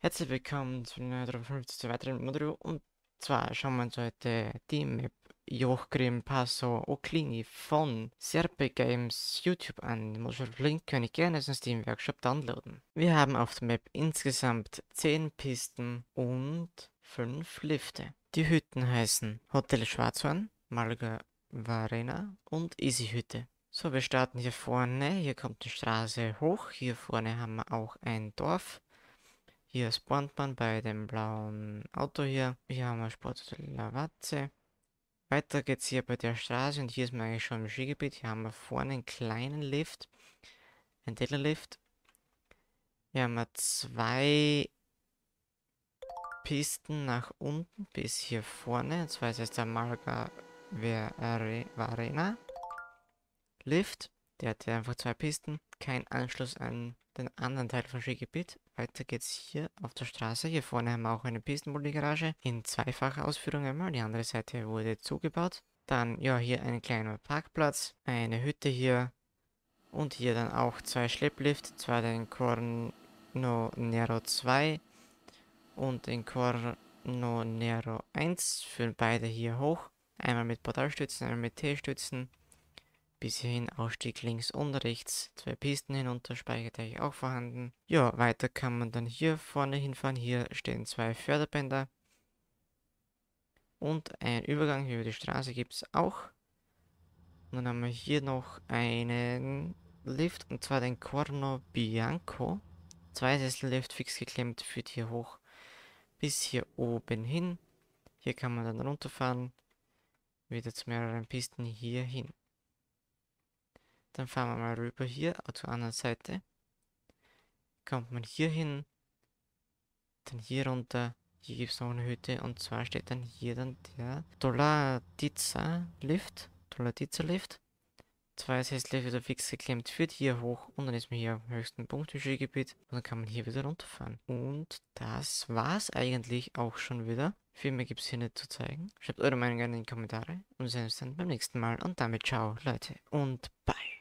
Herzlich willkommen zu einer 53. weiteren Modul und zwar schauen wir uns heute die Map Jochgrim Paso Oklini von Serpe Games YouTube an. Den Modul Link kann ich gerne aus dem Steam Workshop downloaden. Wir haben auf der Map insgesamt 10 Pisten und 5 Lifte. Die Hütten heißen Hotel Schwarzhorn, Malga Varena und Easy Hütte. So, wir starten hier vorne. Hier kommt die Straße hoch. Hier vorne haben wir auch ein Dorf. Hier spawnt man bei dem blauen Auto hier. Hier haben wir Sport Lavazze. Weiter geht's hier bei der Straße und hier ist man eigentlich schon im Skigebiet. Hier haben wir vorne einen kleinen Lift, Ein Deadlift. Hier haben wir zwei Pisten nach unten bis hier vorne. Und zwar ist es der Marga Varena Lift. Der hat einfach zwei Pisten, kein Anschluss an den anderen Teil von Skigebiet. Weiter geht's hier auf der Straße. Hier vorne haben wir auch eine Pistenbulli-Garage in zweifacher Ausführung einmal. Die andere Seite wurde zugebaut. Dann, ja, hier ein kleiner Parkplatz, eine Hütte hier und hier dann auch zwei Schlepplift. Zwar den Corno Nero 2 und den Corno Nero 1. Führen beide hier hoch. Einmal mit Portalstützen, einmal mit T-Stützen. Bis hierhin Ausstieg links und rechts, zwei Pisten hinunter, Speicherteich auch vorhanden. Ja, weiter kann man dann hier vorne hinfahren, hier stehen zwei Förderbänder. Und ein Übergang hier über die Straße gibt es auch. Und dann haben wir hier noch einen Lift, und zwar den Corno Bianco. Zwei Sessel Lift fix geklemmt, führt hier hoch bis hier oben hin. Hier kann man dann runterfahren, wieder zu mehreren Pisten hier hin. Dann fahren wir mal rüber hier zur anderen Seite. Kommt man hier hin, dann hier runter. Hier gibt es noch eine Hütte und zwar steht dann hier dann der Dolatiza Lift. Dolatiza Lift. Zwei Sessel wieder fix geklemmt, führt hier hoch und dann ist man hier am höchsten Punkt im Skigebiet und dann kann man hier wieder runterfahren. Und das war's eigentlich auch schon wieder. Viel mehr gibt es hier nicht zu zeigen. Schreibt eure Meinung gerne in die Kommentare und wir sehen uns dann beim nächsten Mal und damit ciao Leute und bye.